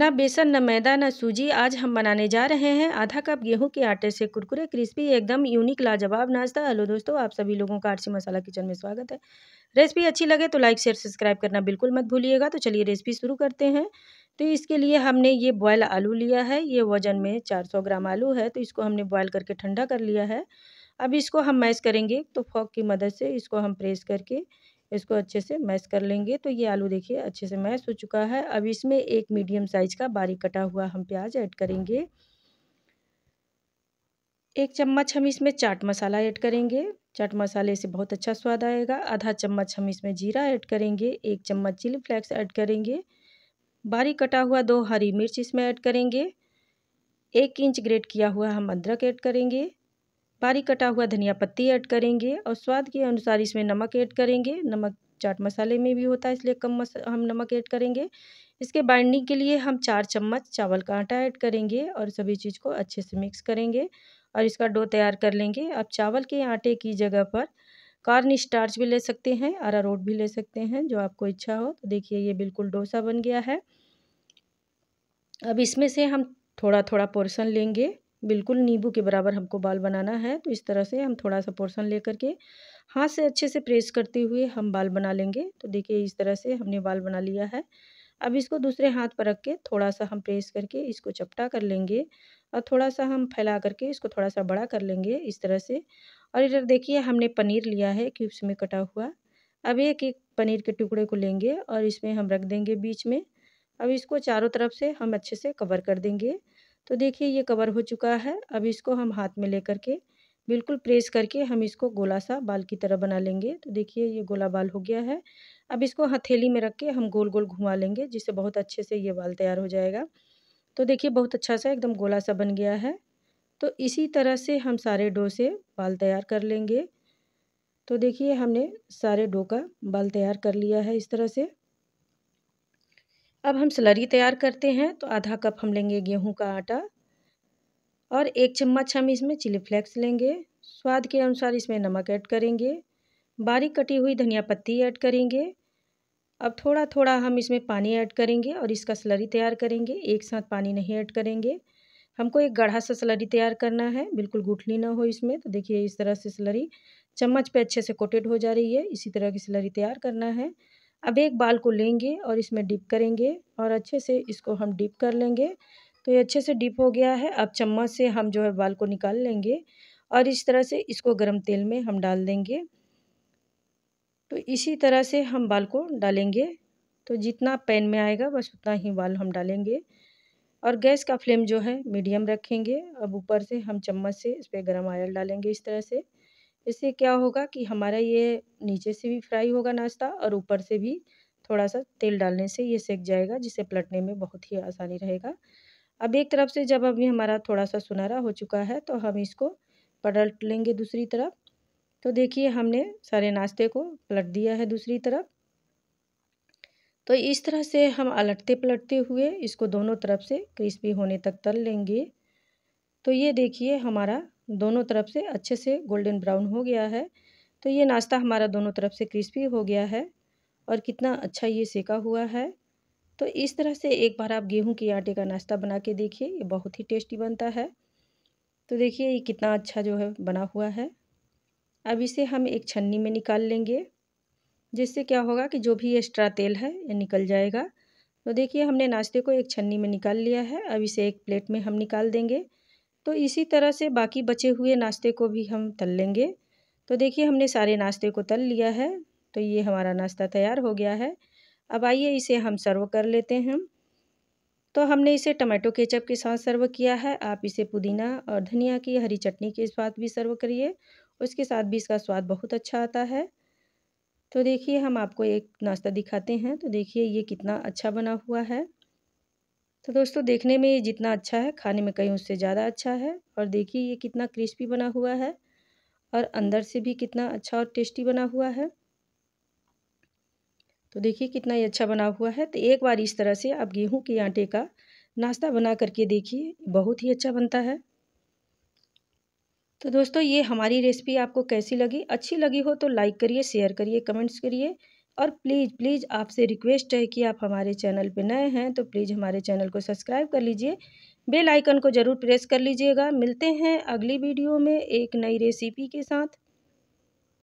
ना बेसन न मैदा ना सूजी आज हम बनाने जा रहे हैं आधा कप गेहूं के आटे से कुरकुरे क्रिस्पी एकदम यूनिक लाजवाब नाश्ता हेलो दोस्तों आप सभी लोगों का आरसी मसाला किचन में स्वागत है रेसिपी अच्छी लगे तो लाइक शेयर सब्सक्राइब करना बिल्कुल मत भूलिएगा तो चलिए रेसिपी शुरू करते हैं तो इसके लिए हमने ये बॉयल आलू लिया है ये वजन में चार ग्राम आलू है तो इसको हमने बॉयल करके ठंडा कर लिया है अब इसको हम मैश करेंगे तो फॉक की मदद से इसको हम प्रेस करके इसको अच्छे से मैश कर लेंगे तो ये आलू देखिए अच्छे से मैश हो चुका है अब इसमें एक मीडियम साइज का बारीक कटा हुआ हम प्याज ऐड करेंगे एक चम्मच हम इसमें चाट मसाला ऐड करेंगे चाट मसाले से बहुत अच्छा स्वाद आएगा आधा चम्मच हम इसमें जीरा ऐड करेंगे एक चम्मच चिली फ्लेक्स ऐड करेंगे बारीक कटा हुआ दो हरी मिर्च इसमें ऐड करेंगे एक इंच ग्रेट किया हुआ हम अदरक ऐड करेंगे बारीक कटा हुआ धनिया पत्ती ऐड करेंगे और स्वाद के अनुसार इसमें नमक ऐड करेंगे नमक चाट मसाले में भी होता है इसलिए कम मस हम नमक ऐड करेंगे इसके बाइंडिंग के लिए हम चार चम्मच चावल का आटा ऐड करेंगे और सभी चीज़ को अच्छे से मिक्स करेंगे और इसका डो तैयार कर लेंगे अब चावल के आटे की जगह पर कार्न स्टार्च भी ले सकते हैं रोट भी ले सकते हैं जो आपको इच्छा हो तो देखिए ये बिल्कुल डोसा बन गया है अब इसमें से हम थोड़ा थोड़ा पोर्शन लेंगे बिल्कुल नींबू के बराबर हमको बाल बनाना है तो इस तरह से हम थोड़ा सा पोर्सन ले करके हाथ से अच्छे से प्रेस करते हुए हम बाल बना लेंगे तो देखिए इस तरह से हमने बाल बना लिया है अब इसको दूसरे हाथ पर रख के थोड़ा सा हम प्रेस करके इसको चपटा कर लेंगे और थोड़ा सा हम फैला करके इसको थोड़ा सा बड़ा कर लेंगे इस तरह से और इधर देखिए हमने पनीर लिया है क्यूब्स में कटा हुआ अब एक एक पनीर के टुकड़े को लेंगे और इसमें हम रख देंगे बीच में अब इसको चारों तरफ से हम अच्छे से कवर कर देंगे तो देखिए ये कवर हो चुका है अब इसको हम हाथ में लेकर के बिल्कुल प्रेस करके हम इसको गोला सा बाल की तरह बना लेंगे तो देखिए ये गोला बाल हो गया है अब इसको हथेली में रख के हम गोल गोल घुमा लेंगे जिससे बहुत अच्छे से ये बाल तैयार हो जाएगा तो देखिए बहुत अच्छा सा एकदम गोला सा बन गया है तो इसी तरह से हम सारे डो से बाल तैयार कर लेंगे तो देखिए हमने सारे डो का बाल तैयार कर लिया है इस तरह से अब हम सलरी तैयार करते हैं तो आधा कप हम लेंगे गेहूं का आटा और एक चम्मच हम इसमें चिली फ्लेक्स लेंगे स्वाद के अनुसार इसमें नमक ऐड करेंगे बारीक कटी हुई धनिया पत्ती ऐड करेंगे अब थोड़ा थोड़ा हम इसमें पानी ऐड करेंगे और इसका सलरी तैयार करेंगे एक साथ पानी नहीं ऐड करेंगे हमको एक गढ़ा सा सलरी तैयार करना है बिल्कुल गुठली ना हो इसमें तो देखिए इस तरह से सलरी चम्मच पे अच्छे से कोटेड हो जा रही है इसी तरह की सलरी तैयार करना है अब एक बाल को लेंगे और इसमें डिप करेंगे और अच्छे से इसको हम डिप कर लेंगे तो ये अच्छे से डिप हो गया है अब चम्मच से हम जो है बाल को निकाल लेंगे और इस तरह से इसको गर्म तेल में हम डाल देंगे तो इसी तरह से हम बाल को डालेंगे तो जितना पैन में आएगा बस उतना ही बाल हम डालेंगे और गैस का फ्लेम जो है मीडियम रखेंगे अब ऊपर से हम चम्मच से इस पर गर्म आयल डालेंगे इस तरह से इससे क्या होगा कि हमारा ये नीचे से भी फ्राई होगा नाश्ता और ऊपर से भी थोड़ा सा तेल डालने से ये सेक जाएगा जिसे पलटने में बहुत ही आसानी रहेगा अब एक तरफ से जब अभी हमारा थोड़ा सा सुनहरा हो चुका है तो हम इसको पलट लेंगे दूसरी तरफ तो देखिए हमने सारे नाश्ते को पलट दिया है दूसरी तरफ तो इस तरह से हम अलटते पलटते हुए इसको दोनों तरफ से क्रिस्पी होने तक तल लेंगे तो ये देखिए हमारा दोनों तरफ से अच्छे से गोल्डन ब्राउन हो गया है तो ये नाश्ता हमारा दोनों तरफ से क्रिस्पी हो गया है और कितना अच्छा ये सेका हुआ है तो इस तरह से एक बार आप गेहूं के आटे का नाश्ता बना के देखिए ये बहुत ही टेस्टी बनता है तो देखिए ये कितना अच्छा जो है बना हुआ है अब इसे हम एक छन्नी में निकाल लेंगे जिससे क्या होगा कि जो भी एक्स्ट्रा तेल है ये निकल जाएगा तो देखिए हमने नाश्ते को एक छन्नी में निकाल लिया है अब इसे एक प्लेट में हम निकाल देंगे तो इसी तरह से बाकी बचे हुए नाश्ते को भी हम तल लेंगे तो देखिए हमने सारे नाश्ते को तल लिया है तो ये हमारा नाश्ता तैयार हो गया है अब आइए इसे हम सर्व कर लेते हैं तो हमने इसे टमाटो केचप के साथ सर्व किया है आप इसे पुदीना और धनिया की हरी चटनी के साथ भी सर्व करिए उसके साथ भी इसका स्वाद बहुत अच्छा आता है तो देखिए हम आपको एक नाश्ता दिखाते हैं तो देखिए ये कितना अच्छा बना हुआ है तो दोस्तों देखने में ये जितना अच्छा है खाने में कहीं उससे ज़्यादा अच्छा है और देखिए ये कितना क्रिस्पी बना हुआ है और अंदर से भी कितना अच्छा और टेस्टी बना हुआ है तो देखिए कितना ही अच्छा बना हुआ है तो एक बार इस तरह से आप गेहूं के आटे का नाश्ता बना करके देखिए बहुत ही अच्छा बनता है तो दोस्तों ये हमारी रेसिपी आपको कैसी लगी अच्छी लगी हो तो लाइक करिए शेयर करिए कमेंट्स करिए और प्लीज़ प्लीज़ आपसे रिक्वेस्ट है कि आप हमारे चैनल पर नए हैं तो प्लीज़ हमारे चैनल को सब्सक्राइब कर लीजिए बेल आइकन को ज़रूर प्रेस कर लीजिएगा मिलते हैं अगली वीडियो में एक नई रेसिपी के साथ